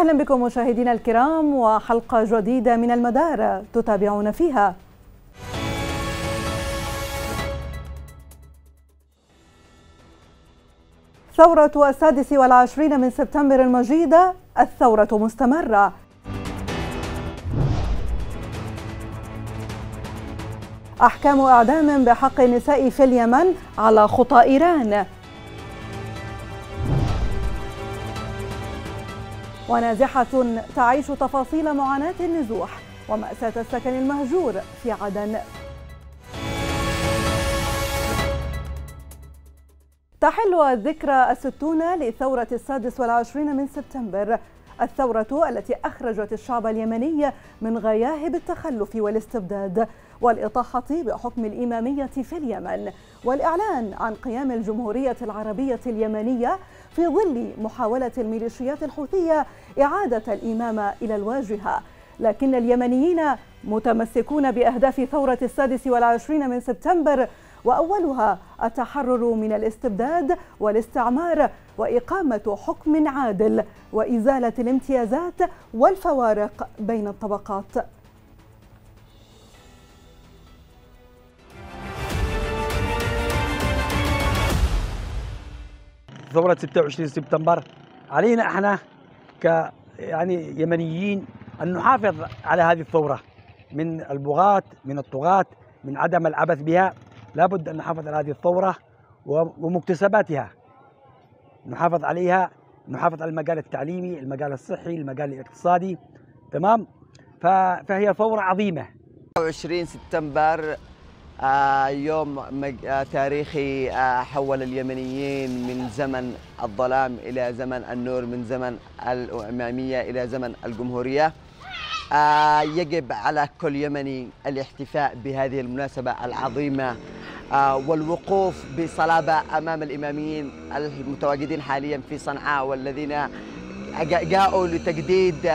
أهلا بكم مشاهدينا الكرام وحلقة جديدة من المدار تتابعون فيها ثورة السادس والعشرين من سبتمبر المجيدة الثورة مستمرة أحكام إعدام بحق النساء في اليمن على خطى إيران ونازحة تعيش تفاصيل معاناة النزوح ومأساة السكن المهجور في عدن تحل الذكرى الستون لثورة السادس والعشرين من سبتمبر الثورة التي أخرجت الشعب اليمني من غياهب التخلف والاستبداد والإطاحة بحكم الإمامية في اليمن والإعلان عن قيام الجمهورية العربية اليمنية في ظل محاولة الميليشيات الحوثية إعادة الإمامة إلى الواجهة لكن اليمنيين متمسكون بأهداف ثورة السادس والعشرين من سبتمبر وأولها التحرر من الاستبداد والاستعمار وإقامة حكم عادل وإزالة الامتيازات والفوارق بين الطبقات ثوره 26 سبتمبر علينا احنا ك يعني يمنيين ان نحافظ على هذه الثوره من البغاة من الطغاة من عدم العبث بها لابد ان نحافظ على هذه الثوره ومكتسباتها نحافظ عليها نحافظ على المجال التعليمي المجال الصحي المجال الاقتصادي تمام فهي ثوره عظيمه 20 سبتمبر آه، يوم آه، تاريخي آه، حول اليمنيين من زمن الظلام إلى زمن النور من زمن الأمامية إلى زمن الجمهورية يجب على كل يمني الاحتفاء بهذه المناسبة العظيمة والوقوف بصلابة أمام الإماميين المتواجدين حاليا في صنعاء والذين جاءوا لتجديد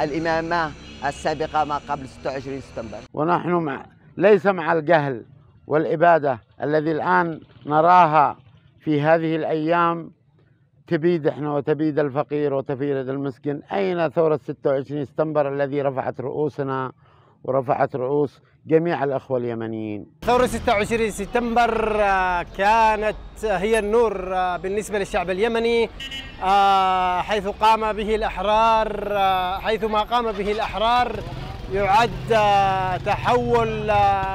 الإمامة السابقة ما قبل 26 سبتمبر ونحن مع ليس مع الجهل والإبادة الذي الآن نراها في هذه الأيام تبيد احنا وتبيد الفقير وتفيد المسكين أين ثورة 26 سبتمبر الذي رفعت رؤوسنا ورفعت رؤوس جميع الأخوة اليمنيين ثورة 26 سبتمبر آه، كانت آه، هي النور آه، بالنسبة للشعب اليمني حيث قام به الأحرار حيث ما قام به الأحرار يعد تحول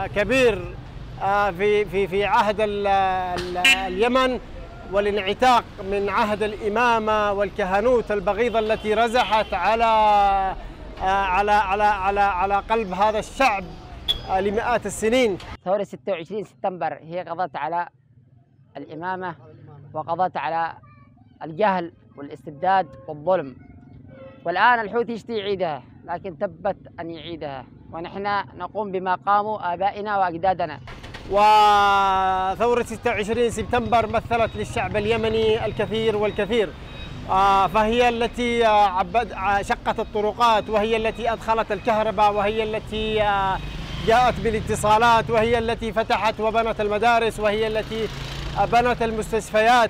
كبير آه، في في في عهد اليمن والانعتاق من عهد الامامه والكهنوت البغيضه التي رزحت على آه، على على على على قلب هذا الشعب آه، لمئات السنين ثورة 26 سبتمبر هي قضت على الإمامة وقضت على الجهل والاستبداد والظلم والآن الحوثي يشتي يعيدها لكن تبت أن يعيدها ونحن نقوم بما قاموا آبائنا وأجدادنا وثورة 26 سبتمبر مثلت للشعب اليمني الكثير والكثير آه، فهي التي آه، آه، شقت الطرقات وهي التي أدخلت الكهرباء وهي التي جاءت بالاتصالات وهي التي فتحت وبنت المدارس وهي التي بنت المستشفيات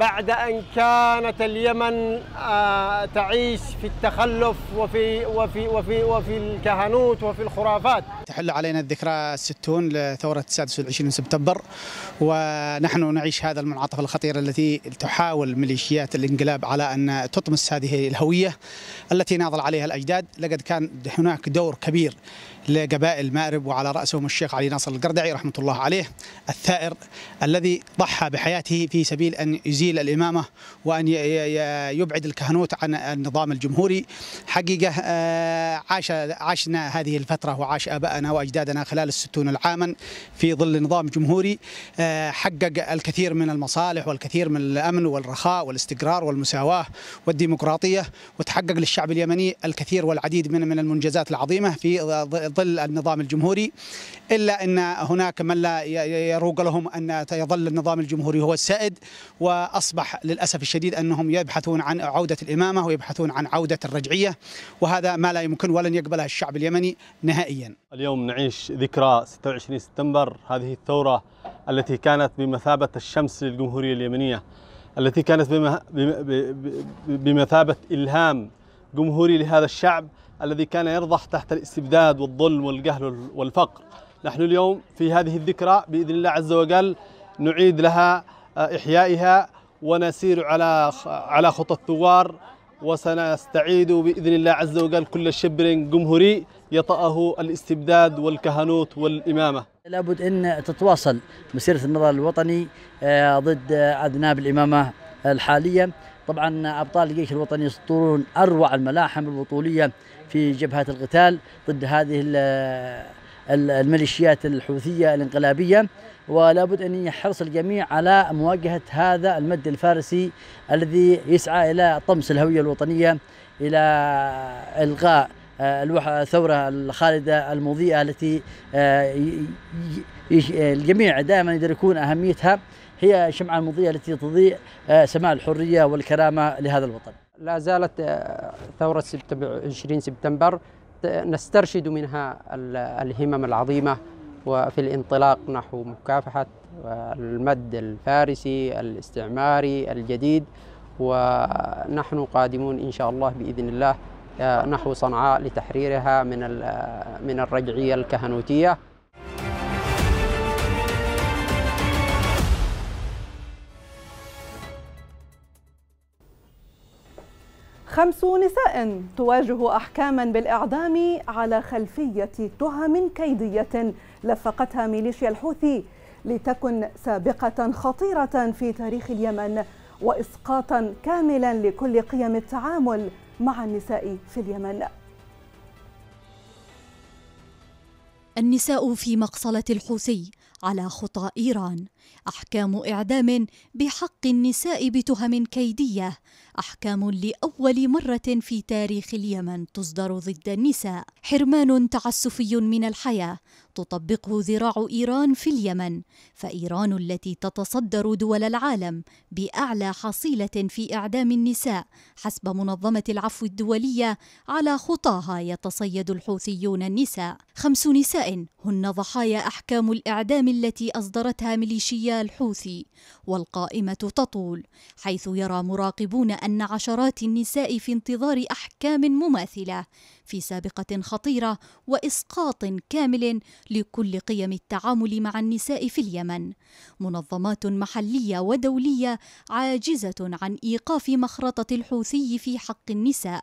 بعد أن كانت اليمن آه، تعيش في التخلف وفي وفي وفي وفي الكهنوت وفي الخرافات. تحل علينا الذكرى الستون لثورة 29 سبتمبر ونحن نعيش هذا المنعطف الخطير التي تحاول ميليشيات الانقلاب على أن تطمس هذه الهوية التي ناضل عليها الأجداد لقد كان هناك دور كبير لقبائل مأرب وعلى رأسهم الشيخ علي ناصر القردعي رحمة الله عليه الثائر الذي ضحى بحياته في سبيل أن يزيل تسجيل الإمامة وأن يبعد الكهنوت عن النظام الجمهوري حقيقة آه، عاش عشنا هذه الفترة وعاش أبائنا وأجدادنا خلال الستون العاما في ظل نظام جمهوري آه، حقق الكثير من المصالح والكثير من الأمن والرخاء والاستقرار والمساواة والديمقراطية وتحقق للشعب اليمني الكثير والعديد من من المنجزات العظيمة في ظل النظام الجمهوري إلا أن هناك من لا يروق لهم أن يظل النظام الجمهوري هو السائد و أصبح للأسف الشديد أنهم يبحثون عن عودة الإمامة ويبحثون عن عودة الرجعية وهذا ما لا يمكن ولن يقبله الشعب اليمني نهائيا اليوم نعيش ذكرى 26 سبتمبر هذه الثورة التي كانت بمثابة الشمس للجمهورية اليمنية التي كانت بمثابة إلهام جمهوري لهذا الشعب الذي كان يرضح تحت الاستبداد والظلم والجهل والفقر نحن اليوم في هذه الذكرى بإذن الله عز وجل نعيد لها آه، إحيائها ونسير على على خطى الثوار وسنستعيد باذن الله عز وجل كل شبر جمهوري يطاه الاستبداد والكهنوت والامامه. لابد ان تتواصل مسيره النضال الوطني آه، ضد اذناب الامامه الحاليه طبعا ابطال الجيش الوطني يسطرون اروع الملاحم البطوليه في جبهات القتال ضد هذه الميليشيات الحوثية الانقلابية ولا بد أن يحرص الجميع على مواجهة هذا المد الفارسي الذي يسعى إلى طمس الهوية الوطنية إلى إلغاء آه، الثورة الخالدة المضيئة التي آه، الجميع دائما يدركون أهميتها هي الشمعة المضيئة التي تضيء آه، سماء الحرية والكرامة لهذا الوطن لا زالت ثورة 20 سبتمبر نسترشد منها الهمم العظيمة وفي الانطلاق نحو مكافحة المد الفارسي الاستعماري الجديد ونحن قادمون إن شاء الله بإذن الله آه، نحو صنعاء لتحريرها من الرجعية الكهنوتية خمس نساء تواجه احكاما بالاعدام على خلفيه تهم كيديه لفقتها ميليشيا الحوثي لتكن سابقه خطيره في تاريخ اليمن واسقاطا كاملا لكل قيم التعامل مع النساء في اليمن النساء في مقصله الحوثي على خطى ايران احكام اعدام بحق النساء بتهم كيديه احكام لاول مره في تاريخ اليمن تصدر ضد النساء حرمان تعسفي من الحياه تطبقه ذراع ايران في اليمن فايران التي تتصدر دول العالم باعلى حصيله في اعدام النساء حسب منظمه العفو الدوليه على خطاها يتصيد الحوثيون النساء خمس نساء هن ضحايا احكام الاعدام التي اصدرتها ميليشيا حوثي الحوثي والقائمة تطول حيث يرى مراقبون أن عشرات النساء في انتظار أحكام مماثلة في سابقه خطيره واسقاط كامل لكل قيم التعامل مع النساء في اليمن منظمات محليه ودوليه عاجزه عن ايقاف مخرطه الحوثي في حق النساء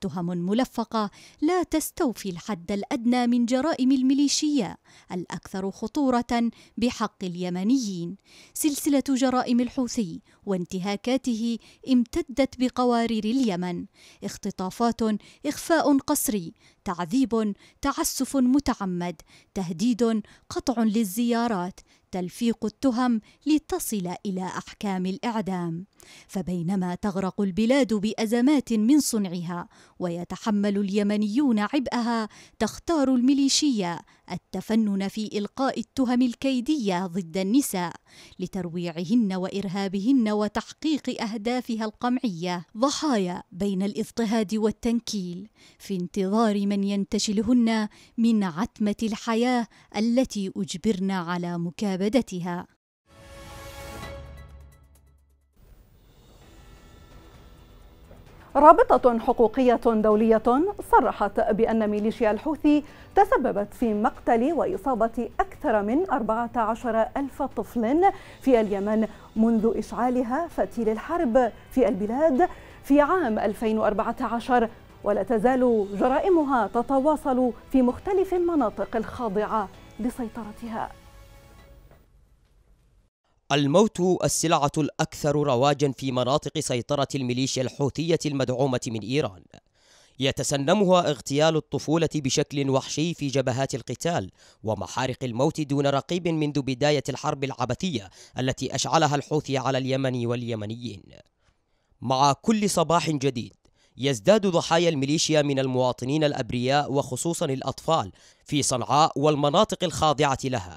تهم ملفقه لا تستوفي الحد الادنى من جرائم الميليشيا الاكثر خطوره بحق اليمنيين سلسله جرائم الحوثي وانتهاكاته امتدت بقوارير اليمن اختطافات اخفاء قصير قصري تعذيب تعسف متعمد تهديد قطع للزيارات تلفيق التهم لتصل الى احكام الاعدام فبينما تغرق البلاد بازمات من صنعها ويتحمل اليمنيون عبئها تختار الميليشيا التفنن في القاء التهم الكيديه ضد النساء لترويعهن وارهابهن وتحقيق اهدافها القمعيه ضحايا بين الاضطهاد والتنكيل في انتظار من ينتشلهن من عتمه الحياه التي اجبرن على مكابدتها رابطة حقوقية دولية صرحت بأن ميليشيا الحوثي تسببت في مقتل وإصابة أكثر من 14 ألف طفل في اليمن منذ إشعالها فتيل الحرب في البلاد في عام 2014 ولا تزال جرائمها تتواصل في مختلف المناطق الخاضعة لسيطرتها الموت السلعة الأكثر رواجا في مناطق سيطرة الميليشيا الحوثية المدعومة من إيران يتسنمها اغتيال الطفولة بشكل وحشي في جبهات القتال ومحارق الموت دون رقيب منذ بداية الحرب العبثية التي أشعلها الحوثي على اليمن واليمنيين مع كل صباح جديد يزداد ضحايا الميليشيا من المواطنين الأبرياء وخصوصا الأطفال في صنعاء والمناطق الخاضعة لها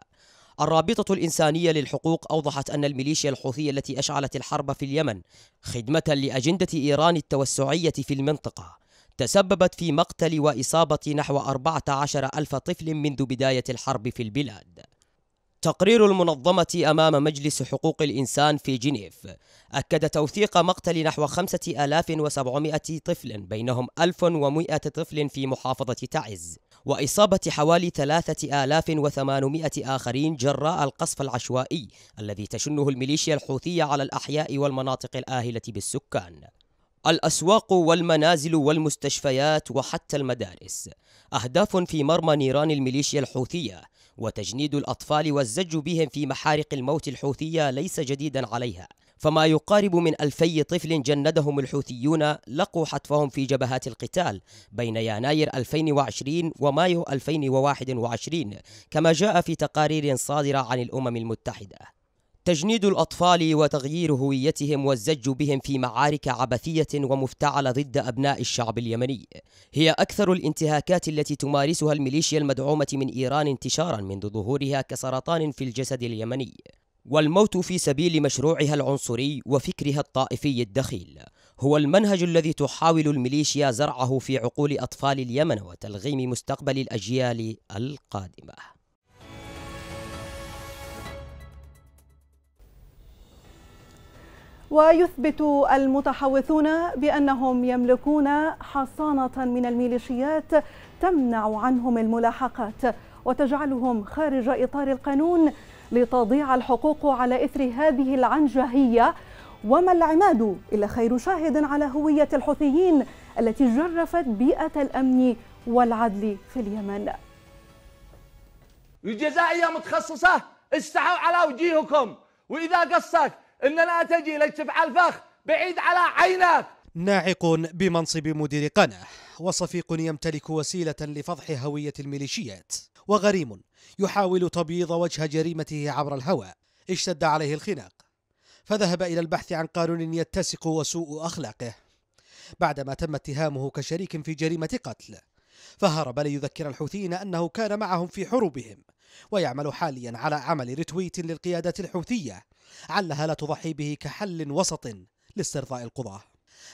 الرابطة الإنسانية للحقوق أوضحت أن الميليشيا الحوثية التي أشعلت الحرب في اليمن خدمة لأجندة إيران التوسعية في المنطقة تسببت في مقتل وإصابة نحو 14 ألف طفل منذ بداية الحرب في البلاد تقرير المنظمة أمام مجلس حقوق الإنسان في جنيف أكد توثيق مقتل نحو 5700 طفل بينهم 1100 طفل في محافظة تعز وإصابة حوالي 3800 آخرين جراء القصف العشوائي الذي تشنه الميليشيا الحوثية على الأحياء والمناطق الآهلة بالسكان الأسواق والمنازل والمستشفيات وحتى المدارس أهداف في مرمى نيران الميليشيا الحوثية وتجنيد الأطفال والزج بهم في محارق الموت الحوثية ليس جديدا عليها فما يقارب من ألفي طفل جندهم الحوثيون لقوا حتفهم في جبهات القتال بين يناير 2020 ومايو 2021 كما جاء في تقارير صادرة عن الأمم المتحدة تجنيد الأطفال وتغيير هويتهم والزج بهم في معارك عبثية ومفتعلة ضد أبناء الشعب اليمني هي أكثر الانتهاكات التي تمارسها الميليشيا المدعومة من إيران انتشارا منذ ظهورها كسرطان في الجسد اليمني والموت في سبيل مشروعها العنصري وفكرها الطائفي الدخيل هو المنهج الذي تحاول الميليشيا زرعه في عقول أطفال اليمن وتلغيم مستقبل الأجيال القادمة ويثبت المتحوثون بأنهم يملكون حصانة من الميليشيات تمنع عنهم الملاحقات وتجعلهم خارج إطار القانون لتضيع الحقوق على إثر هذه العنجهية وما العماد إلا خير شاهد على هوية الحوثيين التي جرفت بيئة الأمن والعدل في اليمن الجزائية متخصصة استحوا على وجيهكم وإذا قصك أننا تجي لتفعل الفخ بعيد على عينك ناعق بمنصب مدير قناة وصفيق يمتلك وسيلة لفضح هوية الميليشيات وغريم يحاول تبييض وجه جريمته عبر الهواء اشتد عليه الخناق فذهب إلى البحث عن قانون يتسق وسوء أخلاقه بعدما تم اتهامه كشريك في جريمة قتل فهرب ليذكر الحوثيين أنه كان معهم في حروبهم ويعمل حاليا على عمل رتويت للقيادة الحوثية علها لا تضحي به كحل وسط لاسترضاء القضاة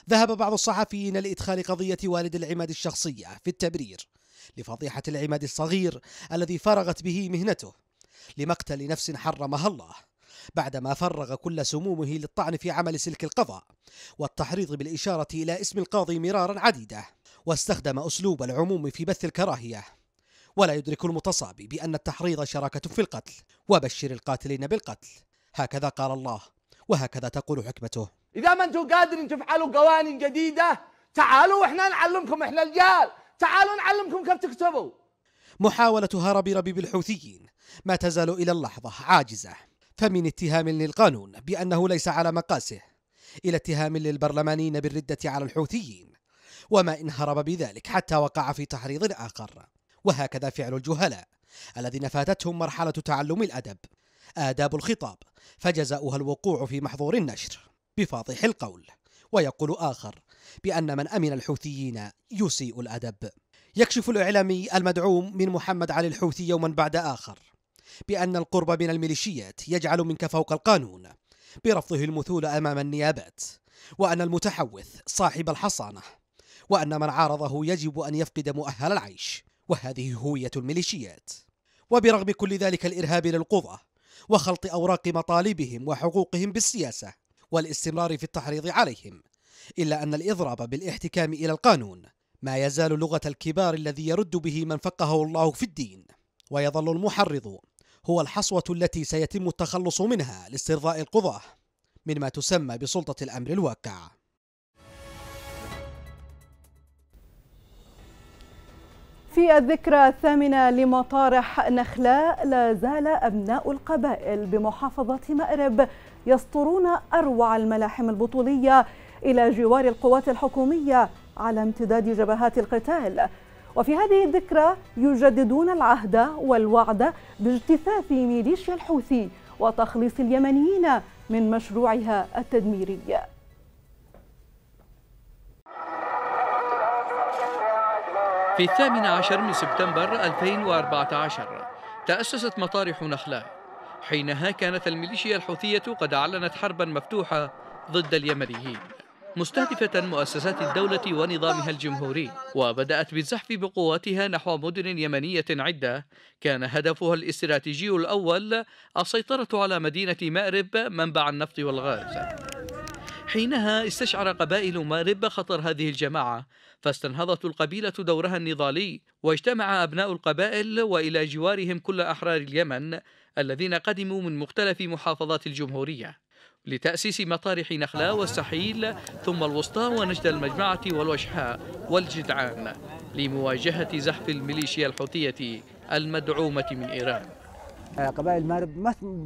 ذهب بعض الصحفيين لإدخال قضية والد العماد الشخصية في التبرير لفضيحة العماد الصغير الذي فرغت به مهنته لمقتل نفس حرمها الله بعدما فرغ كل سمومه للطعن في عمل سلك القضاء والتحريض بالإشارة إلى اسم القاضي مرارا عديدة واستخدم أسلوب العموم في بث الكراهية ولا يدرك المتصابي بأن التحريض شراكة في القتل وبشر القاتلين بالقتل هكذا قال الله وهكذا تقول حكمته إذا ما أنتم قادرين تفعلوا قوانين جديدة تعالوا وإحنا نعلمكم إحنا الجال تعالوا نعلمكم كيف تكتبوا محاولة هرب ربيب الحوثيين ما تزال إلى اللحظة عاجزة فمن اتهام للقانون بأنه ليس على مقاسه إلى اتهام للبرلمانيين بالردة على الحوثيين وما إن هرب بذلك حتى وقع في تحريض آخر وهكذا فعل الجهلاء الذين فاتتهم مرحلة تعلم الأدب آداب الخطاب فجزاؤها الوقوع في محظور النشر بفاضح القول ويقول آخر بأن من أمن الحوثيين يسيء الأدب يكشف الإعلامي المدعوم من محمد علي الحوثي يوما بعد آخر بأن القرب من الميليشيات يجعل منك فوق القانون برفضه المثول أمام النيابات وأن المتحوث صاحب الحصانة وأن من عارضه يجب أن يفقد مؤهل العيش وهذه هوية الميليشيات وبرغم كل ذلك الإرهاب للقضاة وخلط أوراق مطالبهم وحقوقهم بالسياسة والاستمرار في التحريض عليهم إلا أن الإضراب بالاحتكام إلى القانون ما يزال لغة الكبار الذي يرد به من فقهه الله في الدين ويظل المحرض هو الحصوة التي سيتم التخلص منها لاسترضاء القضاة من ما تسمى بسلطة الأمر الواقع في الذكرى الثامنة لمطارح نخلاء لا زال أبناء القبائل بمحافظة مأرب يسطرون أروع الملاحم البطولية إلى جوار القوات الحكومية على امتداد جبهات القتال وفي هذه الذكرى يجددون العهد والوعد باجتثاث ميليشيا الحوثي وتخليص اليمنيين من مشروعها التدميري في الثامن عشر من سبتمبر 2014 تأسست مطارح نخلاء حينها كانت الميليشيا الحوثية قد أعلنت حربا مفتوحة ضد اليمنيين مستهدفة مؤسسات الدولة ونظامها الجمهوري وبدأت بالزحف بقواتها نحو مدن يمنية عدة كان هدفها الاستراتيجي الأول السيطرة على مدينة مأرب منبع النفط والغاز حينها استشعر قبائل مارب خطر هذه الجماعة فاستنهضت القبيلة دورها النضالي واجتمع أبناء القبائل وإلى جوارهم كل أحرار اليمن الذين قدموا من مختلف محافظات الجمهورية لتأسيس مطارح نخلة والسحيل ثم الوسطى ونجد المجمعة والوشحاء والجدعان لمواجهة زحف الميليشيا الحوثية المدعومة من إيران قبائل المارب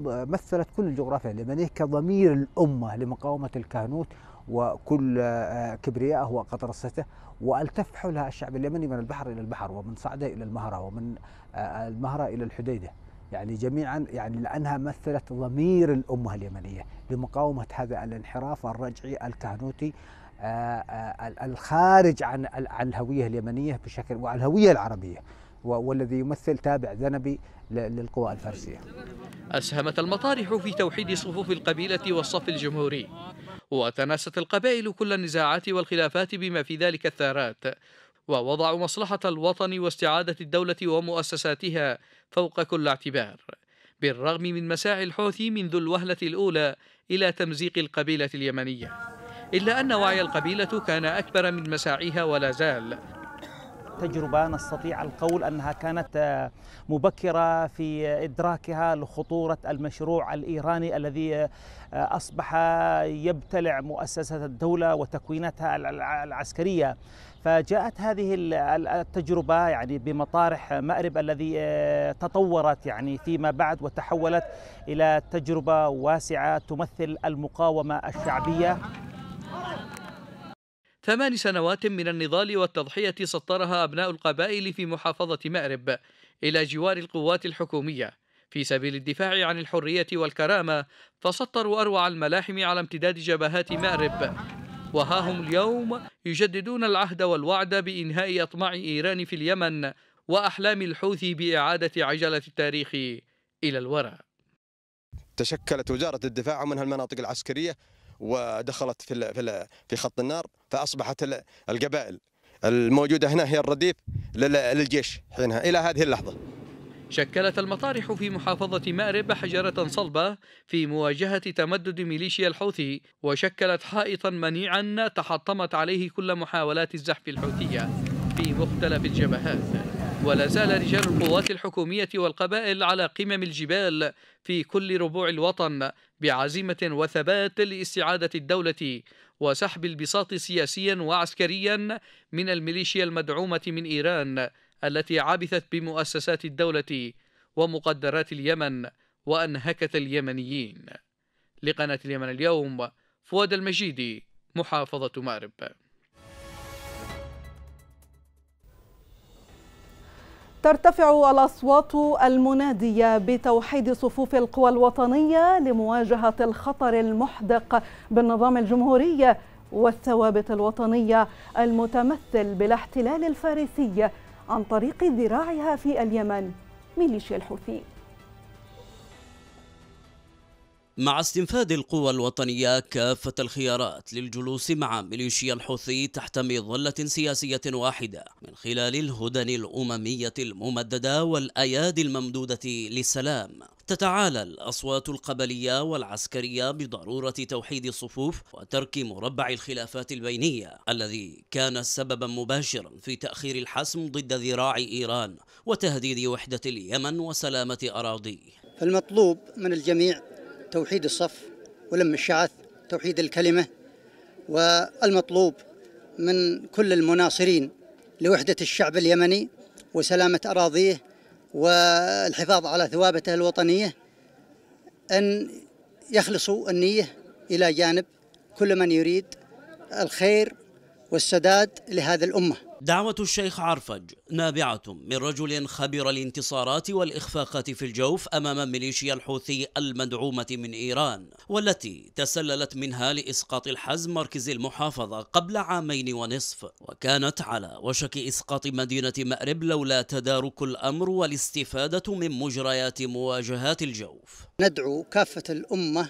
مثلت كل الجغرافيا اليمنية كضمير الأمة لمقاومة الكهنوت وكل آه، كبريائه وقطرسته والتف حولها الشعب اليمني من البحر الى البحر ومن صعده الى المهره ومن آه، المهره الى الحديده يعني جميعا يعني لانها مثلت ضمير الامه اليمنيه لمقاومه هذا الانحراف الرجعي الكهنوتي آه، آه، الخارج عن عن الهويه اليمنيه بشكل وعن الهويه العربيه والذي يمثل تابع ذنبي للقوى الفارسيه. اسهمت المطارح في توحيد صفوف القبيله والصف الجمهوري وتناست القبائل كل النزاعات والخلافات بما في ذلك الثارات ووضعوا مصلحه الوطن واستعاده الدوله ومؤسساتها فوق كل اعتبار بالرغم من مساعي الحوثي منذ الوهلة الأولى إلى تمزيق القبيلة اليمنية إلا أن وعي القبيلة كان أكبر من مساعيها ولا زال تجربة نستطيع القول أنها كانت آه، مبكرة في إدراكها لخطورة المشروع الإيراني الذي آه، أصبح يبتلع مؤسسة الدولة وتكويناتها العسكرية فجاءت هذه التجربة يعني بمطارح مأرب الذي آه، تطورت يعني فيما بعد وتحولت إلى تجربة واسعة تمثل المقاومة الشعبية ثمان سنوات من النضال والتضحية سطرها أبناء القبائل في محافظة مأرب إلى جوار القوات الحكومية في سبيل الدفاع عن الحرية والكرامة فسطروا أروع الملاحم على امتداد جبهات مأرب وها هم اليوم يجددون العهد والوعد بإنهاء أطماع إيران في اليمن وأحلام الحوثي بإعادة عجلة التاريخ إلى الوراء تشكلت وزارة الدفاع ومنها المناطق العسكرية ودخلت في في في خط النار فاصبحت القبائل الموجوده هنا هي الرديف للجيش حينها الى هذه اللحظه شكلت المطارح في محافظة مأرب حجرة صلبة في مواجهة تمدد ميليشيا الحوثي وشكلت حائطا منيعا تحطمت عليه كل محاولات الزحف الحوثية في مختلف الجبهات ولا زال رجال القوات الحكومية والقبائل على قمم الجبال في كل ربوع الوطن بعزيمة وثبات لاستعادة الدولة وسحب البساط سياسيا وعسكريا من الميليشيا المدعومة من إيران التي عبثت بمؤسسات الدولة ومقدرات اليمن وأنهكت اليمنيين لقناة اليمن اليوم فؤاد المجيدي محافظة مأرب ترتفع الأصوات المنادية بتوحيد صفوف القوى الوطنية لمواجهة الخطر المحدق بالنظام الجمهوري والثوابت الوطنية المتمثل بالاحتلال الفارسي عن طريق ذراعها في اليمن ميليشيا الحوثي مع استنفاد القوى الوطنية كافة الخيارات للجلوس مع ميليشيا الحوثي تحت مظلة سياسية واحدة من خلال الهدن الأممية الممددة والأيادي الممدودة للسلام تتعالى الأصوات القبلية والعسكرية بضرورة توحيد الصفوف وترك مربع الخلافات البينية الذي كان سببا مباشرا في تأخير الحسم ضد ذراع إيران وتهديد وحدة اليمن وسلامة أراضيه فالمطلوب من الجميع توحيد الصف ولم الشعث توحيد الكلمة والمطلوب من كل المناصرين لوحدة الشعب اليمني وسلامة أراضيه والحفاظ على ثوابته الوطنية أن يخلصوا النية إلى جانب كل من يريد الخير والسداد لهذا الأمة دعوة الشيخ عرفج نابعة من رجل خبر الانتصارات والإخفاقات في الجوف أمام ميليشيا الحوثي المدعومة من إيران والتي تسللت منها لإسقاط الحزم مركز المحافظة قبل عامين ونصف وكانت على وشك إسقاط مدينة مأرب لولا تدارك الأمر والاستفادة من مجريات مواجهات الجوف ندعو كافة الأمة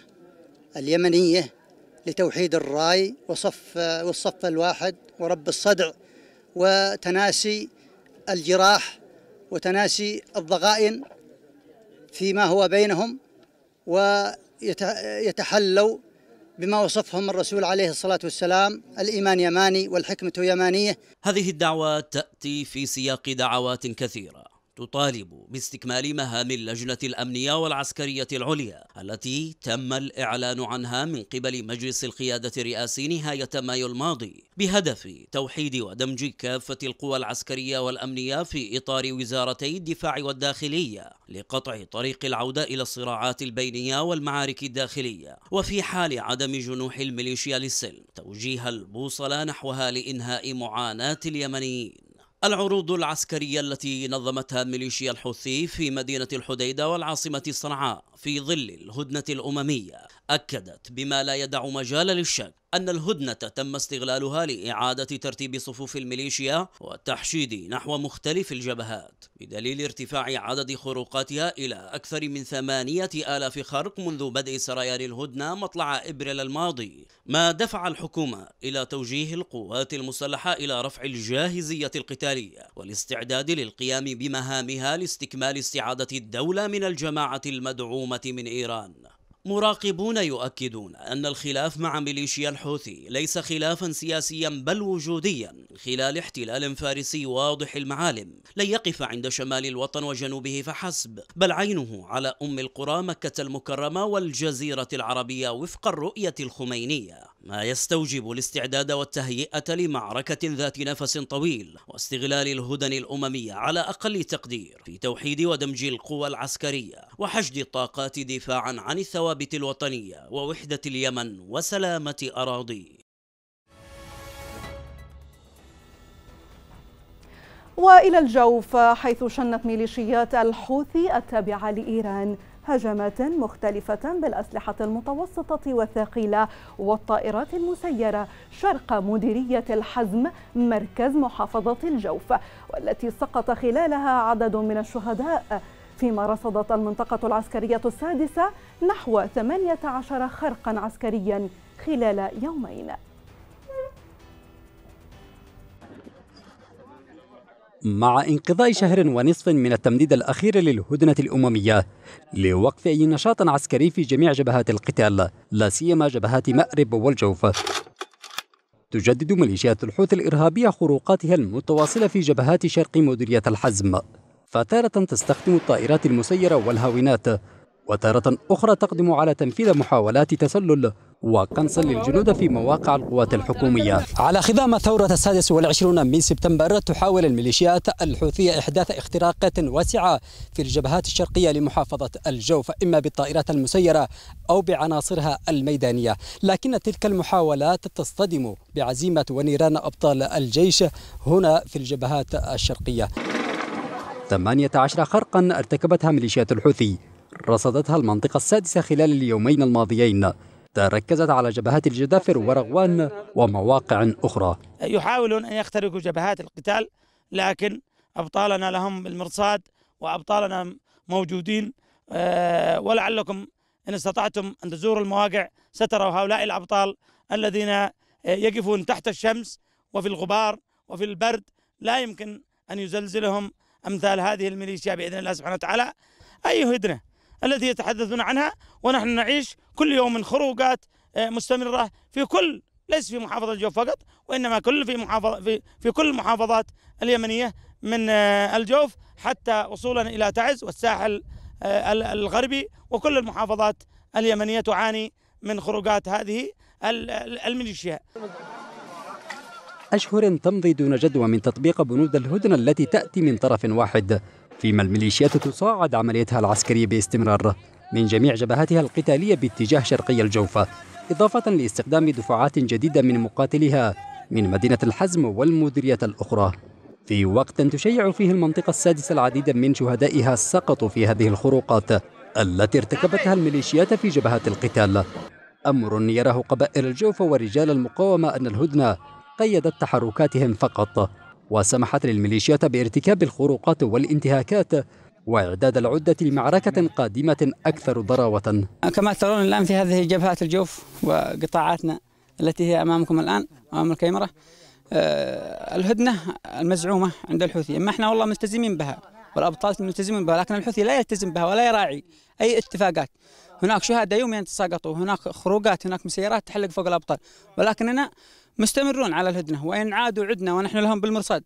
اليمنية لتوحيد الراي وصف والصف الواحد ورب الصدع وتناسي الجراح وتناسي الضغائن فيما هو بينهم ويتحلوا بما وصفهم الرسول عليه الصلاة والسلام الإيمان يماني والحكمة يمانية هذه الدعوة تأتي في سياق دعوات كثيرة تطالب باستكمال مهام اللجنة الأمنية والعسكرية العليا التي تم الإعلان عنها من قبل مجلس القيادة الرئاسي نهاية مايو الماضي بهدف توحيد ودمج كافة القوى العسكرية والأمنية في إطار وزارتي الدفاع والداخلية لقطع طريق العودة إلى الصراعات البينية والمعارك الداخلية وفي حال عدم جنوح الميليشيا للسلم توجيه البوصلة نحوها لإنهاء معاناة اليمنيين العروض العسكرية التي نظمتها ميليشيا الحوثي في مدينة الحديدة والعاصمة صنعاء في ظل الهدنة الأممية أكدت بما لا يدع مجال للشك أن الهدنة تم استغلالها لإعادة ترتيب صفوف الميليشيا والتحشيد نحو مختلف الجبهات بدليل ارتفاع عدد خروقاتها إلى أكثر من ثمانية آلاف خرق منذ بدء سريان الهدنة مطلع إبريل الماضي ما دفع الحكومة إلى توجيه القوات المسلحة إلى رفع الجاهزية القتالية والاستعداد للقيام بمهامها لاستكمال استعادة الدولة من الجماعة المدعومة من إيران مراقبون يؤكدون أن الخلاف مع ميليشيا الحوثي ليس خلافا سياسيا بل وجوديا خلال احتلال فارسي واضح المعالم لن يقف عند شمال الوطن وجنوبه فحسب بل عينه على أم القرى مكة المكرمة والجزيرة العربية وفق الرؤية الخمينية ما يستوجب الاستعداد والتهيئة لمعركة ذات نفس طويل واستغلال الهدن الأممية على أقل تقدير في توحيد ودمج القوى العسكرية وحشد الطاقات دفاعا عن الثوابت الوطنية ووحدة اليمن وسلامة أراضيه وإلى الجوف حيث شنت ميليشيات الحوثي التابعة لإيران هجمات مختلفة بالأسلحة المتوسطة والثقيلة والطائرات المسيرة شرق مديرية الحزم مركز محافظة الجوف والتي سقط خلالها عدد من الشهداء فيما رصدت المنطقة العسكرية السادسة نحو 18 خرقا عسكريا خلال يومين مع انقضاء شهر ونصف من التمديد الأخير للهدنة الأممية لوقف أي نشاط عسكري في جميع جبهات القتال لا سيما جبهات مأرب والجوف تجدد ميليشيات الحوثي الإرهابية خروقاتها المتواصلة في جبهات شرق مديرية الحزم فتارة تستخدم الطائرات المسيرة والهاونات وتارة أخرى تقدم على تنفيذ محاولات تسلل وقنصل للجنود في مواقع القوات الحكومية على خضام ثورة السادس والعشرون من سبتمبر تحاول الميليشيات الحوثية إحداث اختراقات واسعة في الجبهات الشرقية لمحافظة الجوف إما بالطائرات المسيرة أو بعناصرها الميدانية لكن تلك المحاولات تصطدم بعزيمة ونيران أبطال الجيش هنا في الجبهات الشرقية 18 خرقا ارتكبتها ميليشيات الحوثي رصدتها المنطقة السادسة خلال اليومين الماضيين ركزت على جبهات الجدافر ورغوان ومواقع أخرى يحاولون أن يخترقوا جبهات القتال لكن أبطالنا لهم بالمرصاد وأبطالنا موجودين آه، ولعلكم إن استطعتم أن تزوروا المواقع ستروا هؤلاء الأبطال الذين آه، يقفون تحت الشمس وفي الغبار وفي البرد لا يمكن أن يزلزلهم أمثال هذه الميليشيا بإذن الله سبحانه وتعالى أي هدنة التي يتحدثون عنها ونحن نعيش كل يوم خروقات آه، مستمرة في كل ليس في محافظة الجوف فقط وإنما كل في محافظة في, في كل المحافظات اليمنية من آه، الجوف حتى وصولا إلى تعز والساحل آه، الغربي وكل المحافظات اليمنية تعاني من خروقات هذه الميليشيا أشهر تمضي دون جدوى من تطبيق بنود الهدنة التي تأتي من طرف واحد فيما الميليشيات تصاعد عملياتها العسكرية باستمرار من جميع جبهاتها القتالية باتجاه شرقي الجوفة إضافة لاستخدام دفعات جديدة من مقاتليها من مدينة الحزم والمديرية الأخرى في وقت تشيع فيه المنطقة السادسة العديد من شهدائها سقطوا في هذه الخروقات التي ارتكبتها الميليشيات في جبهات القتال أمر يراه قبائل الجوفة ورجال المقاومة أن الهدنة قيدت تحركاتهم فقط وسمحت للميليشيات بارتكاب الخروقات والانتهاكات وإعداد العدة لمعركة قادمة أكثر ضراوة كما ترون الآن في هذه جبهات الجوف وقطاعاتنا التي هي أمامكم الآن أمام الكاميرا آه، الهدنة المزعومة عند الحوثي أما إحنا والله ملتزمين بها والأبطال ملتزمين بها لكن الحوثي لا يلتزم بها ولا يراعي أي اتفاقات هناك شهداء يوميا تساقطوا هناك خروقات هناك مسيرات تحلق فوق الأبطال ولكننا مستمرون على الهدنة وإن عادوا عدنا ونحن لهم بالمرصاد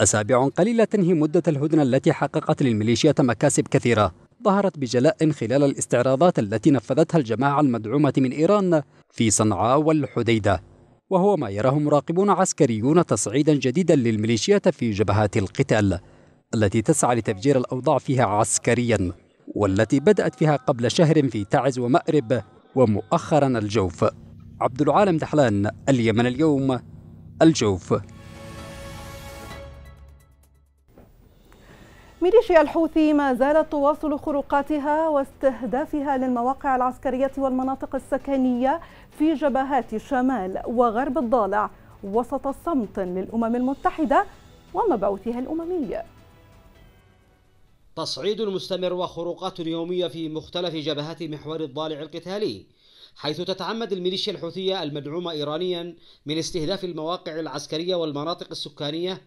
أسابيع قليلة تنهي مدة الهدنة التي حققت للميليشيات مكاسب كثيرة ظهرت بجلاء خلال الاستعراضات التي نفذتها الجماعة المدعومة من إيران في صنعاء والحديدة وهو ما يراه مراقبون عسكريون تصعيدا جديدا للميليشيات في جبهات القتال التي تسعى لتفجير الأوضاع فيها عسكريا والتي بدأت فيها قبل شهر في تعز ومأرب ومؤخرا الجوف عبد العالم دحلان اليمن اليوم الجوف ميليشيا الحوثي ما زالت تواصل خروقاتها واستهدافها للمواقع العسكرية والمناطق السكنية في جبهات الشمال وغرب الضالع وسط صمت للأمم المتحدة ومبعوثها الأممي تصعيد مستمر وخروقات يومية في مختلف جبهات محور الضالع القتالي حيث تتعمد الميليشيا الحوثية المدعومة إيرانيا من استهداف المواقع العسكرية والمناطق السكانية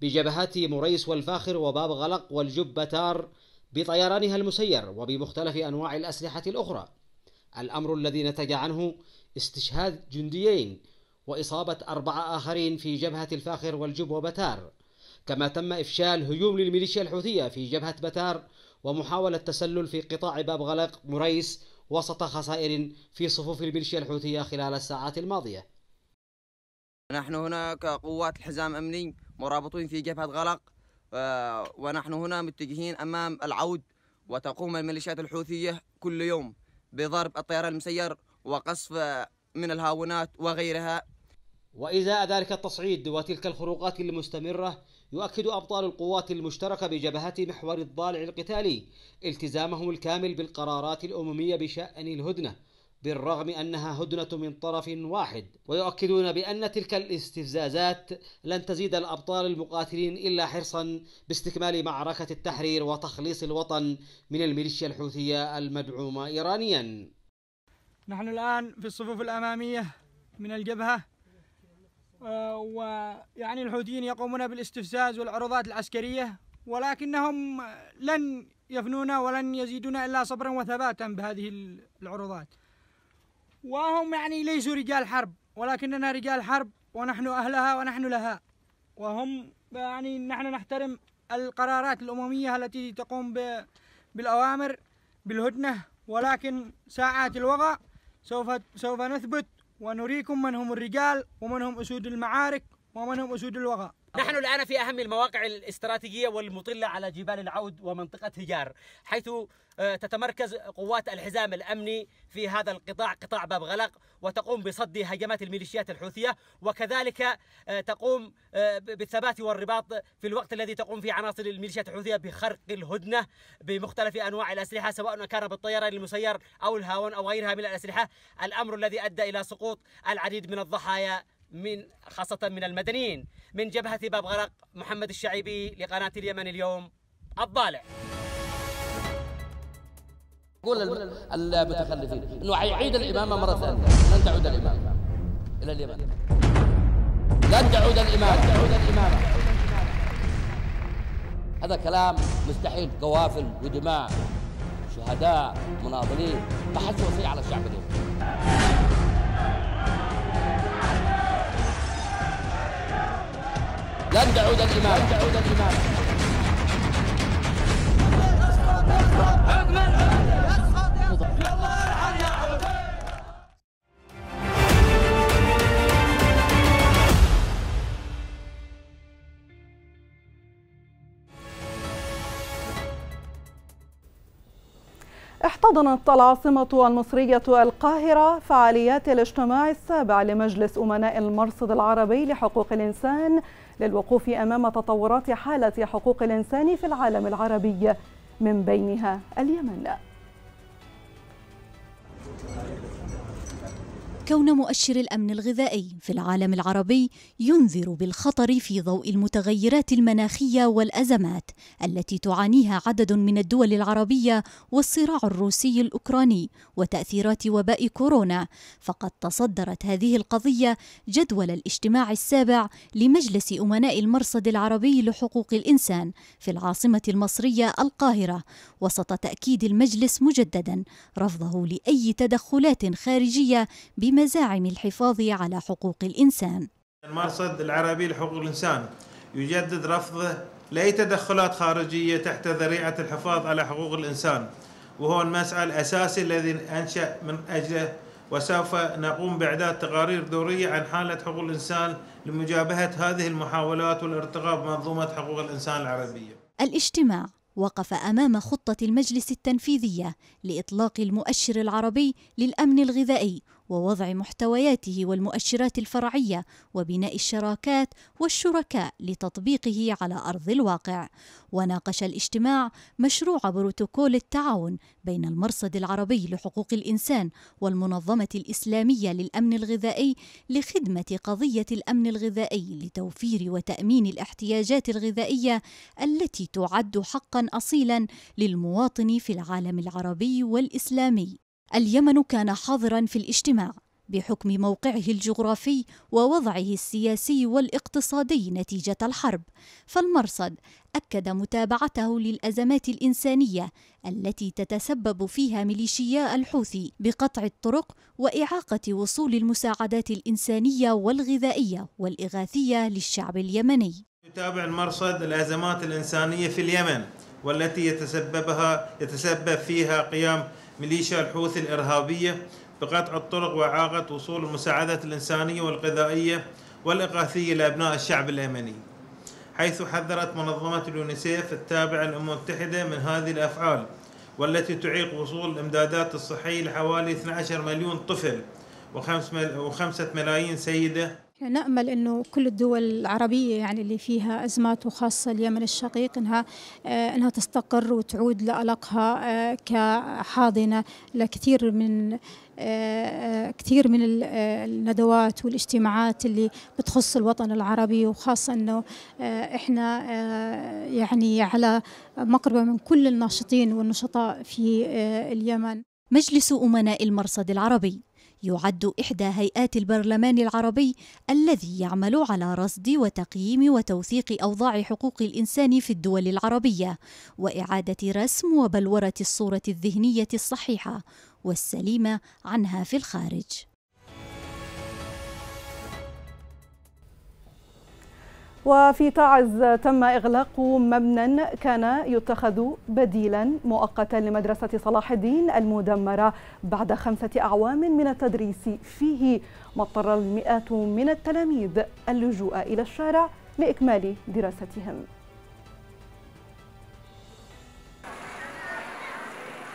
بجبهات مريس والفاخر وباب غلق والجبتار بطيرانها المسير وبمختلف أنواع الأسلحة الأخرى الأمر الذي نتج عنه استشهاد جنديين وإصابة أربعة آخرين في جبهة الفاخر والجب وبتار كما تم إفشال هجوم للميليشيا الحوثية في جبهة بتار ومحاولة تسلل في قطاع باب غلق مريس وسط خسائر في صفوف الميليشيا الحوثية خلال الساعات الماضية نحن هنا كقوات الحزام الأمني مرابطين في جبهة غلق ونحن هنا متجهين أمام العود وتقوم الميليشيات الحوثية كل يوم بضرب الطيران المسير وقصف من الهاونات وغيرها وإزاء ذلك التصعيد وتلك الخروقات المستمرة يؤكد أبطال القوات المشتركة بجبهة محور الضالع القتالي التزامهم الكامل بالقرارات الأممية بشأن الهدنة بالرغم أنها هدنة من طرف واحد ويؤكدون بأن تلك الاستفزازات لن تزيد الأبطال المقاتلين إلا حرصا باستكمال معركة التحرير وتخليص الوطن من الميليشيا الحوثية المدعومة إيرانيا نحن الآن في الصفوف الأمامية من الجبهة آه، ويعني الحوثيين يقومون بالاستفزاز والعروضات العسكرية ولكنهم لن يفنون ولن يزيدون إلا صبرا وثباتا بهذه العروضات وهم يعني ليسوا رجال حرب ولكننا رجال حرب ونحن أهلها ونحن لها وهم يعني نحن نحترم القرارات الأممية التي تقوم بالأوامر بالهدنة ولكن ساعات الوغى سوف سوف نثبت ونريكم من هم الرجال ومن هم أسود المعارك ومن هم أسود الوغى نحن الآن في أهم المواقع الاستراتيجية والمطلة على جبال العود ومنطقة هجار حيث آه، تتمركز قوات الحزام الأمني في هذا القطاع قطاع باب غلق وتقوم بصد هجمات الميليشيات الحوثية وكذلك آه، تقوم آه، بالثبات والرباط في الوقت الذي تقوم فيه عناصر الميليشيات الحوثية بخرق الهدنة بمختلف أنواع الأسلحة سواء كان بالطيران المسير أو الهاون أو غيرها من الأسلحة الأمر الذي أدى إلى سقوط العديد من الضحايا من خاصة من المدنيين من جبهة باب غرق محمد الشعيبي لقناة اليمن اليوم الضالع قول المتخلفين انه حيعيد الامامه مره ثانيه لن تعود الامامه الى اليمن لن تعود الامامه لن تعود الامامه هذا كلام مستحيل قوافل ودماء شهداء مناضلين ما حد على الشعب اليمني لن تعود الإمامة لن تعود الإمامة يا احتضنت العاصمة المصرية القاهرة فعاليات الاجتماع السابع لمجلس أمناء المرصد العربي لحقوق الإنسان للوقوف أمام تطورات حالة حقوق الإنسان في العالم العربي من بينها اليمن كون مؤشر الامن الغذائي في العالم العربي ينذر بالخطر في ضوء المتغيرات المناخيه والازمات التي تعانيها عدد من الدول العربيه والصراع الروسي الاوكراني وتاثيرات وباء كورونا فقد تصدرت هذه القضيه جدول الاجتماع السابع لمجلس امناء المرصد العربي لحقوق الانسان في العاصمه المصريه القاهره وسط تاكيد المجلس مجددا رفضه لاي تدخلات خارجيه بما مزاعم الحفاظ على حقوق الإنسان المرصد العربي لحقوق الإنسان يجدد رفضه لأي تدخلات خارجية تحت ذريعة الحفاظ على حقوق الإنسان وهو المسعى الأساسي الذي أنشأ من أجله وسوف نقوم بإعداد تقارير دورية عن حالة حقوق الإنسان لمجابهة هذه المحاولات والارتقاء بمنظومة حقوق الإنسان العربية الاجتماع وقف أمام خطة المجلس التنفيذية لإطلاق المؤشر العربي للأمن الغذائي ووضع محتوياته والمؤشرات الفرعيه وبناء الشراكات والشركاء لتطبيقه على ارض الواقع وناقش الاجتماع مشروع بروتوكول التعاون بين المرصد العربي لحقوق الانسان والمنظمه الاسلاميه للامن الغذائي لخدمه قضيه الامن الغذائي لتوفير وتامين الاحتياجات الغذائيه التي تعد حقا اصيلا للمواطن في العالم العربي والاسلامي اليمن كان حاضرا في الاجتماع بحكم موقعه الجغرافي ووضعه السياسي والاقتصادي نتيجة الحرب، فالمرصد أكد متابعته للأزمات الإنسانية التي تتسبب فيها ميليشيا الحوثي بقطع الطرق وإعاقة وصول المساعدات الإنسانية والغذائية والإغاثية للشعب اليمني. يتابع المرصد الأزمات الإنسانية في اليمن والتي يتسببها يتسبب فيها قيام ميليشيا الحوثي الإرهابية بقطع الطرق وإعاقة وصول المساعدات الإنسانية والغذائية والإغاثية لأبناء الشعب اليمني حيث حذرت منظمة اليونيسيف التابعة للأمم المتحدة من هذه الأفعال والتي تعيق وصول الإمدادات الصحية لحوالي 12 مليون طفل و5 ملايين سيدة نأمل أنه كل الدول العربية يعني اللي فيها أزمات وخاصة اليمن الشقيق أنها آه، أنها تستقر وتعود لألقها آه، كحاضنة لكثير من آه، كثير من الندوات والاجتماعات اللي بتخص الوطن العربي وخاصة أنه إحنا يعني على مقربة من كل الناشطين والنشطاء في اليمن مجلس أمناء المرصد العربي يعد إحدى هيئات البرلمان العربي الذي يعمل على رصد وتقييم وتوثيق أوضاع حقوق الإنسان في الدول العربية وإعادة رسم وبلورة الصورة الذهنية الصحيحة والسليمة عنها في الخارج وفي تعز تم إغلاق مبنى كان يتخذ بديلا مؤقتا لمدرسة صلاح الدين المدمرة بعد خمسة أعوام من التدريس فيه مضطر المئات من التلاميذ اللجوء إلى الشارع لإكمال دراستهم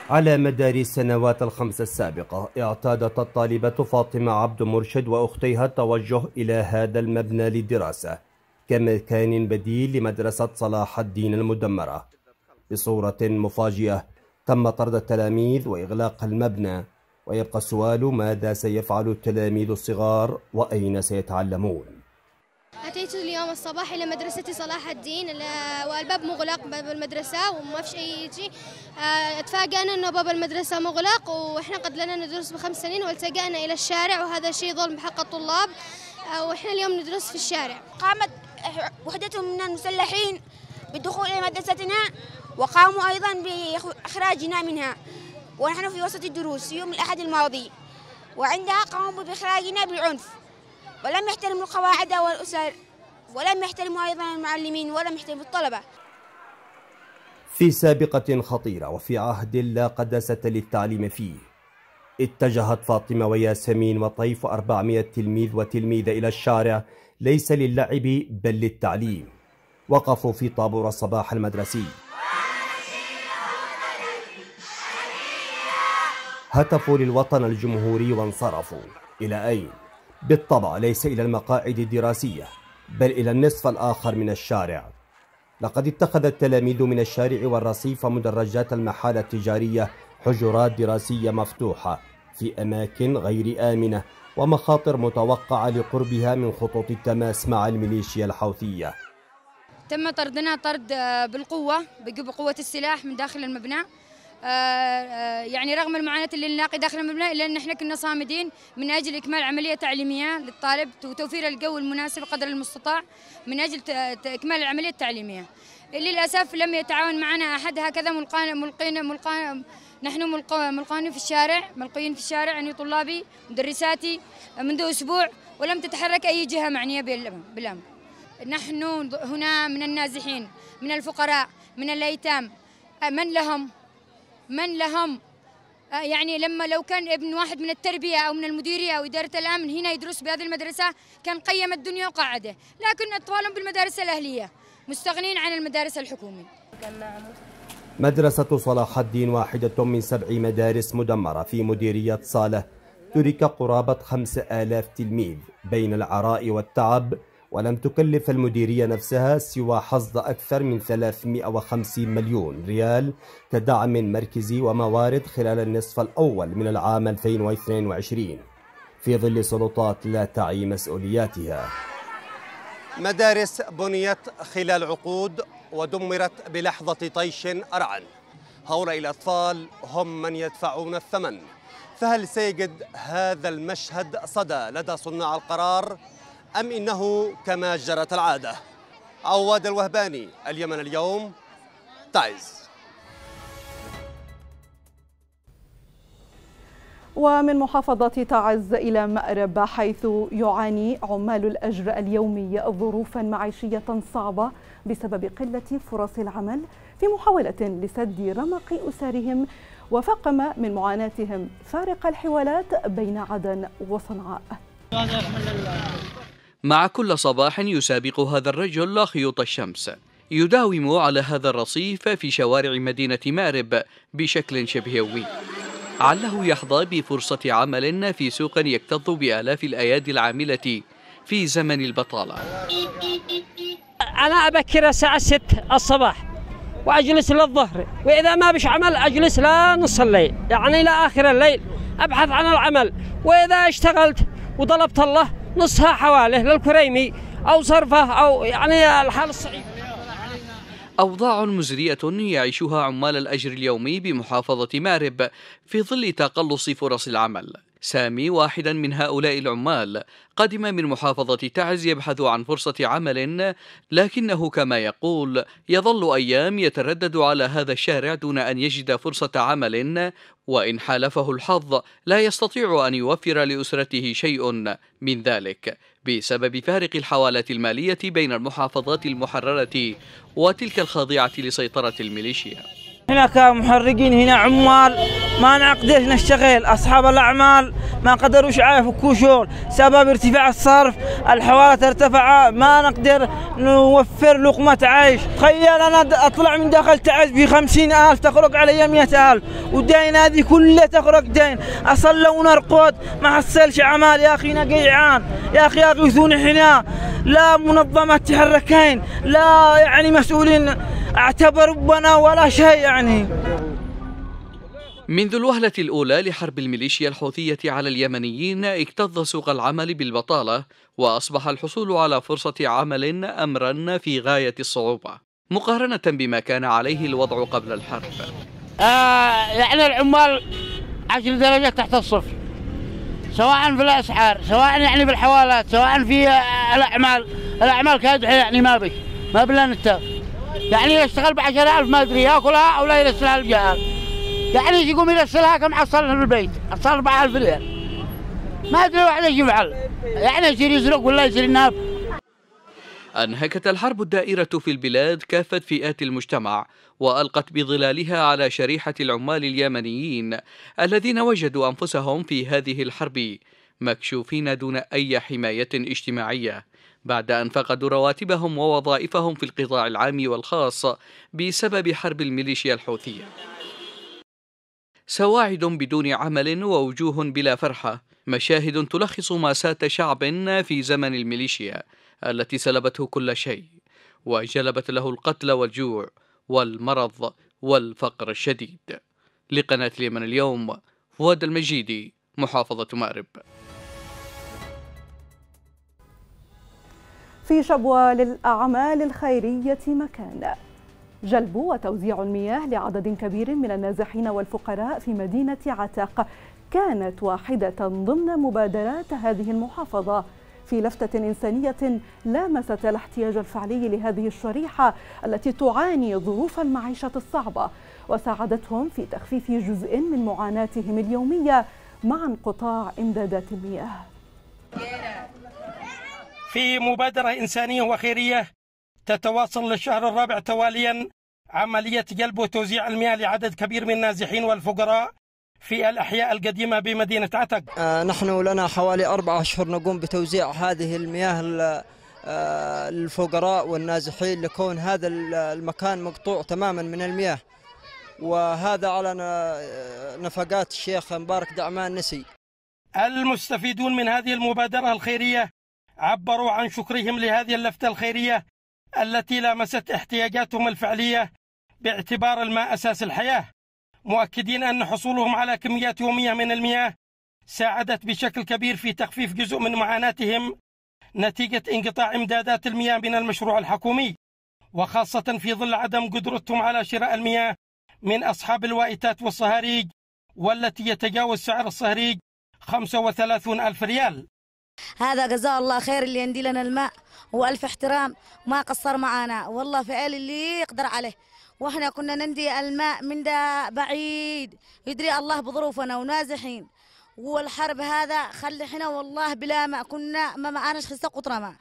على مدار السنوات الخمس السابقة اعتادت الطالبة فاطمة عبد مرشد وأختيها التوجه إلى هذا المبنى للدراسة كمكان بديل لمدرسة صلاح الدين المدمرة بصورة مفاجئة تم طرد التلاميذ وإغلاق المبنى ويبقى السؤال ماذا سيفعل التلاميذ الصغار وأين سيتعلمون أتيت اليوم الصباح إلى مدرسة صلاح الدين والباب مغلق باب المدرسة وما فيش أي شيء اتفاجأنا آه، أنه باب المدرسة مغلق وإحنا قد لنا ندرس بخمس سنين والتقينا إلى الشارع وهذا شيء ظلم حق الطلاب آه، وإحنا اليوم ندرس في الشارع قامت وحدتهم من المسلحين بالدخول إلى مدرستنا وقاموا أيضا بإخراجنا منها ونحن في وسط الدروس يوم الأحد الماضي وعندها قاموا بإخراجنا بالعنف ولم يحترموا القواعد والأسر ولم يحترموا أيضا المعلمين ولم يحترموا الطلبة في سابقة خطيرة وفي عهد لا قداسة للتعليم فيه اتجهت فاطمة وياسمين وطيف 400 تلميذ وتلميذة إلى الشارع ليس للعب بل للتعليم وقفوا في طابور الصباح المدرسي هتفوا للوطن الجمهوري وانصرفوا إلى أين؟ بالطبع ليس إلى المقاعد الدراسية بل إلى النصف الآخر من الشارع لقد اتخذ التلاميذ من الشارع والرصيف مدرجات المحال التجارية حجرات دراسية مفتوحة في أماكن غير آمنة ومخاطر متوقعة لقربها من خطوط التماس مع الميليشيا الحوثية تم طردنا طرد آه، بالقوة بقوة السلاح من داخل المبنى آه، آه، يعني رغم المعاناة اللي نلاقي داخل المبنى إلا أن احنا كنا صامدين من أجل إكمال عملية تعليمية للطالب وتوفير الجو المناسب قدر المستطاع من أجل إكمال العملية التعليمية للأسف لم يتعاون معنا أحد هكذا ملقانا ملقينا ملقانا نحن ملقون في الشارع ملقيين في الشارع يعني طلابي مدرساتي منذ أسبوع ولم تتحرك أي جهة معنية بالأمر نحن هنا من النازحين من الفقراء من الأيتام أه، من لهم من لهم أه، يعني لما لو كان ابن واحد من التربية أو من المديرية أو إدارة الأمن هنا يدرس بهذه المدرسة كان قيم الدنيا وقعده لكن أطفالهم بالمدارس الأهلية مستغنين عن المدارس الحكومية مدرسة صلاح الدين واحدة من سبع مدارس مدمرة في مديرية صالة ترك قرابة خمس آلاف تلميذ بين العراء والتعب ولم تكلف المديرية نفسها سوى حصد أكثر من 350 مليون ريال كدعم مركزي وموارد خلال النصف الأول من العام 2022 في ظل سلطات لا تعي مسؤولياتها مدارس بنيت خلال عقود ودمرت بلحظة طيش أرعن هؤلاء الأطفال هم من يدفعون الثمن فهل سيجد هذا المشهد صدى لدى صناع القرار أم إنه كما جرت العادة عواد الوهباني اليمن اليوم تعز ومن محافظة تعز إلى مأرب حيث يعاني عمال الأجر اليومي ظروفا معيشية صعبة بسبب قلة فرص العمل في محاولة لسد رمق أسرهم وفقم من معاناتهم فارق الحوالات بين عدن وصنعاء مع كل صباح يسابق هذا الرجل خيوط الشمس يداوم على هذا الرصيف في شوارع مدينة مارب بشكل شبه يومي عله يحظى بفرصة عمل في سوق يكتظ بآلاف الأيادي العاملة في زمن البطالة انا ابكر الساعه 6 الصباح واجلس للظهر واذا ما بش عمل اجلس لنص الليل يعني الى اخر الليل ابحث عن العمل واذا اشتغلت وطلبت الله نصها حواله للكريمي او صرفه او يعني الحال الصعيب أوضاع مزرية يعيشها عمال الأجر اليومي بمحافظة مارب في ظل تقلص فرص العمل سامي واحدا من هؤلاء العمال قدم من محافظة تعز يبحث عن فرصة عمل لكنه كما يقول يظل أيام يتردد على هذا الشارع دون أن يجد فرصة عمل وإن حالفه الحظ لا يستطيع أن يوفر لأسرته شيء من ذلك بسبب فارق الحوالات المالية بين المحافظات المحررة وتلك الخاضعة لسيطرة الميليشيا هناك محرقين هنا عمال ما نقدرش نشتغل اصحاب الاعمال ما قدروش يفكوا شغل سبب ارتفاع الصرف الحوالات ارتفع ما نقدر نوفر لقمة عيش تخيل انا اطلع من داخل تعز ب 50000 تخرج علي 100000 والدين هذه كلها تخرج دين اصلى ونرقد ما حصلش عمال يا اخي انا جيعان يا اخي يغيثوني هنا لا منظمة تحركين لا يعني مسؤولين اعتبر ربنا ولا شيء يعني منذ الوهلة الأولى لحرب الميليشيا الحوثية على اليمنيين اكتظ سوق العمل بالبطالة وأصبح الحصول على فرصة عمل أمرا في غاية الصعوبة مقارنة بما كان عليه الوضع قبل الحرب آه يعني العمال عشر درجات تحت الصفر سواء في الأسعار سواء يعني في الحوالات سواء في الأعمال الأعمال كادحة يعني ما بي ما بلا نتاف يعني يشتغل ب 10000 ما ادري ياكلها ولا يرسلها للجهاز يعني يقوم يرسلها كم حصلها في البيت حصل 4000 ريال ما ادري واحد ايش يفعل يعني يصير يسرق ولا يصير ينام أنهكت الحرب الدائرة في البلاد كافة فئات المجتمع وألقت بظلالها على شريحة العمال اليمنيين الذين وجدوا أنفسهم في هذه الحرب مكشوفين دون أي حماية اجتماعية بعد أن فقدوا رواتبهم ووظائفهم في القطاع العام والخاص بسبب حرب الميليشيا الحوثية سواعد بدون عمل ووجوه بلا فرحة مشاهد تلخص مأساة شعب في زمن الميليشيا التي سلبته كل شيء وجلبت له القتل والجوع والمرض والفقر الشديد لقناة اليمن اليوم فؤاد المجيدي محافظة مأرب في شبوة للأعمال الخيرية مكان جلب وتوزيع المياه لعدد كبير من النازحين والفقراء في مدينة عتاق كانت واحدة ضمن مبادرات هذه المحافظة في لفتة إنسانية لامست الاحتياج الفعلي لهذه الشريحة التي تعاني ظروف المعيشة الصعبة وساعدتهم في تخفيف جزء من معاناتهم اليومية مع انقطاع إمدادات المياه في مبادرة إنسانية وخيرية تتواصل للشهر الرابع تواليا عملية جلب وتوزيع المياه لعدد كبير من النازحين والفقراء في الأحياء القديمة بمدينة عتق آه نحن لنا حوالي أربع أشهر نقوم بتوزيع هذه المياه آه، للفقراء والنازحين لكون هذا المكان مقطوع تماما من المياه وهذا على آه، نفقات الشيخ مبارك دعمان نسي المستفيدون من هذه المبادرة الخيرية عبروا عن شكرهم لهذه اللفتة الخيرية التي لامست احتياجاتهم الفعلية باعتبار الماء أساس الحياة مؤكدين أن حصولهم على كميات يومية من المياه ساعدت بشكل كبير في تخفيف جزء من معاناتهم نتيجة انقطاع إمدادات المياه من المشروع الحكومي وخاصة في ظل عدم قدرتهم على شراء المياه من أصحاب الوائتات والصهاريج والتي يتجاوز سعر الصهريج 35 ألف ريال هذا جزاه الله خير اللي يندي لنا الماء والف احترام ما قصر معانا والله فعل اللي يقدر عليه واحنا كنا نندي الماء من ده بعيد يدري الله بظروفنا ونازحين والحرب هذا خلي احنا والله بلا ماء كنا ما معناش خسة قطرة ماء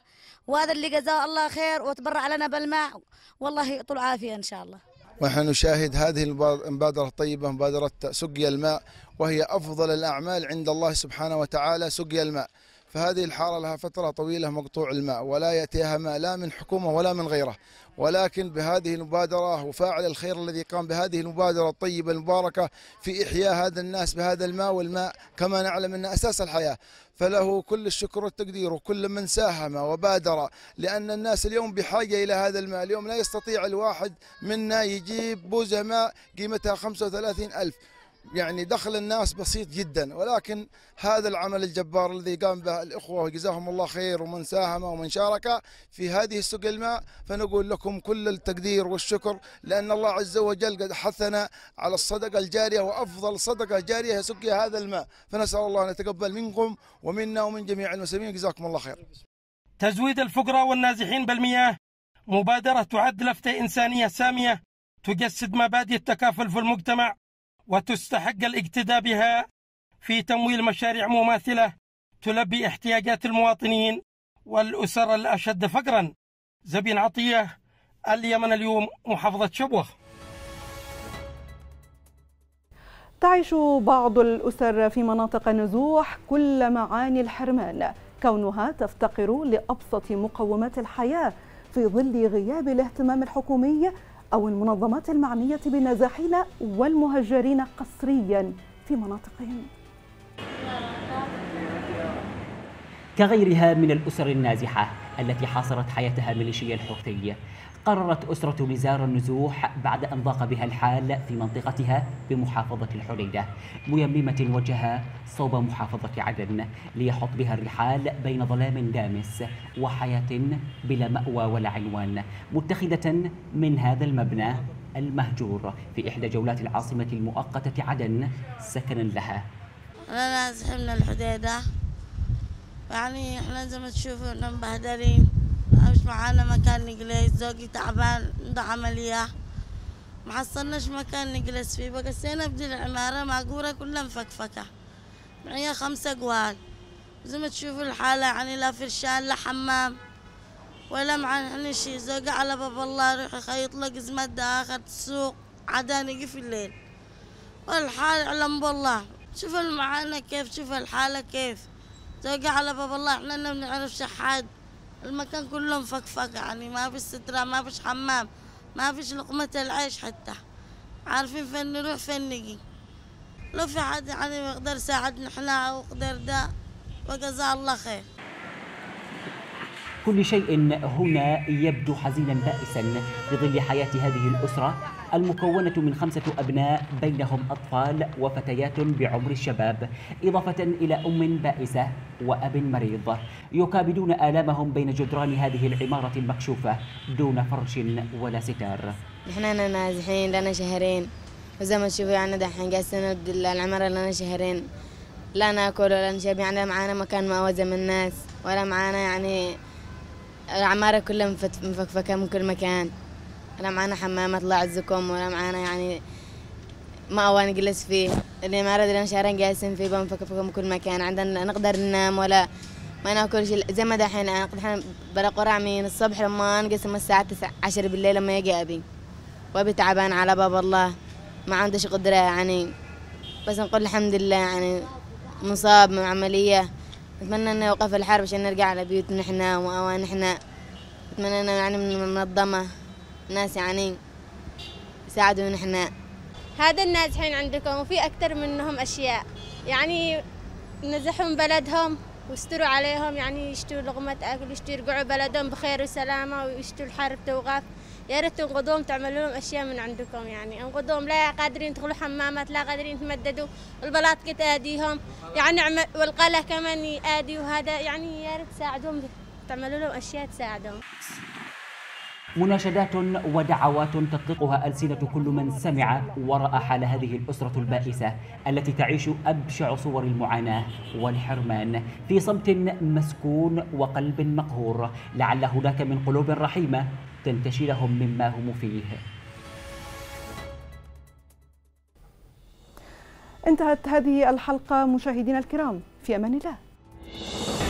وهذا اللي جزاه الله خير وتبرع لنا بالماء والله يطول عافية إن شاء الله ونحن نشاهد هذه المبادرة الطيبة مبادرة سقي الماء وهي أفضل الأعمال عند الله سبحانه وتعالى سقي الماء فهذه الحارة لها فترة طويلة مقطوع الماء ولا يأتيها ماء لا من حكومة ولا من غيره ولكن بهذه المبادرة وفاعل الخير الذي قام بهذه المبادرة الطيبة المباركة في إحياء هذا الناس بهذا الماء والماء كما نعلم أن أساس الحياة فله كل الشكر والتقدير وكل من ساهم وبادر لأن الناس اليوم بحاجة إلى هذا الماء اليوم لا يستطيع الواحد منا يجيب بوزة ماء قيمتها 35 ألف يعني دخل الناس بسيط جدا ولكن هذا العمل الجبار الذي قام به الإخوة وجزاهم الله خير ومن ساهم ومن شارك في هذه السوق الماء فنقول لكم كل التقدير والشكر لأن الله عز وجل قد حثنا على الصدقة الجارية وأفضل صدقة جارية سقي هذا الماء فنسأل الله أن يتقبل منكم ومنا ومن جميع المسلمين جزاكم الله خير تزويد الفقراء والنازحين بالمياه مبادرة تعد لفتة إنسانية سامية تجسد مبادئ التكافل في المجتمع وتستحق الاقتداء بها في تمويل مشاريع مماثلة تلبي احتياجات المواطنين والأسر الأشد فقرا زبين عطية اليمن اليوم محافظة شبوة تعيش بعض الأسر في مناطق نزوح كل معاني الحرمان كونها تفتقر لأبسط مقومات الحياة في ظل غياب الاهتمام الحكومي أو المنظمات المعنية بالنازحين والمهجرين قسريا في مناطقهم كغيرها من الأسر النازحة التي حاصرت حياتها ميليشيا الحوثي قررت أسرة نزار النزوح بعد أن ضاق بها الحال في منطقتها بمحافظة الحليدة ميممة وجهها صوب محافظة عدن ليحط بها الرحال بين ظلام دامس وحياة بلا مأوى ولا عنوان متخذة من هذا المبنى المهجور في إحدى جولات العاصمة المؤقتة عدن سكنا لها أنا من الحديدة يعني إحنا زي ما تشوفوا إحنا مبهدلين معانا مكان نجلس زوجي تعبان عنده عملية ما حصلناش مكان نجلس فيه بقسينا بدي العمارة معقورة كلها مفكفكة معي خمسة جوال زي ما تشوفوا الحالة يعني لا فرشان لا حمام ولا يعني شي زوجي على باب الله يروح يخيط له قزمة آخر السوق عداني نجي في الليل والحال علم بالله شوف المعانا كيف شوف الحالة كيف زوجي على باب الله احنا ما بنعرفش حد المكان كله مفقفق يعني ما فيش سترة ما فيش حمام ما فيش لقمة العيش حتى عارفين فين نروح فين نجي لو في حد يعني يقدر يساعدنا احنا ويقدر ده وجزاه الله خير كل شيء هنا يبدو حزينا بائسا في ظل حياة هذه الأسرة المكونة من خمسة أبناء بينهم أطفال وفتيات بعمر الشباب إضافة إلى أم بائسة وأب مريض يكابدون آلامهم بين جدران هذه العمارة المكشوفة دون فرش ولا ستار نحن نازحين لنا شهرين وزي ما تشوفوا يعني دحين قاعدين العمارة لنا شهرين لا ناكل ولا نشرب يعني معانا مكان ما وزم الناس ولا معانا يعني العمارة كلها مفكفكة من كل مكان لا معانا حمامات الله يعزكم ولا معانا يعني مأوى نجلس فيه اللي ما ردنا شهرين جالسين فيه بنفكفكم كل مكان عندنا نقدر ننام ولا ما ناكل شيء زي ما دحين انا دحين بلا قرع من الصبح لما نقسم الساعة عشر بالليل لما يجي ابي وابي تعبان على باب الله ما عندش قدرة يعني بس نقول الحمد لله يعني مصاب من عملية نتمنى انه يوقف الحرب عشان نرجع على بيوتنا احنا واوان احنا نتمنى انه يعني من منظمة ناس يعني يساعدون احنا هذا النازحين عندكم وفي أكثر منهم أشياء يعني نزحهم بلدهم واستروا عليهم يعني يشتوا لقمة أكل يشتوا يرجعوا بلدهم بخير وسلامة ويشتوا الحرب توقف يا ريت تنقذوهم تعملوا لهم أشياء من عندكم يعني انقذوهم لا قادرين يدخلوا حمامات لا قادرين يتمددوا البلاط تآديهم يعني والقلة كمان يآدي وهذا يعني يا ريت تساعدوهم تعملوا لهم أشياء تساعدهم مناشدات ودعوات تطلقها ألسنة كل من سمع ورأى حال هذه الأسرة البائسة التي تعيش أبشع صور المعاناة والحرمان في صمت مسكون وقلب مقهور لعل هناك من قلوب رحيمة تنتشي لهم مما هم فيه انتهت هذه الحلقة مشاهدينا الكرام في أمان الله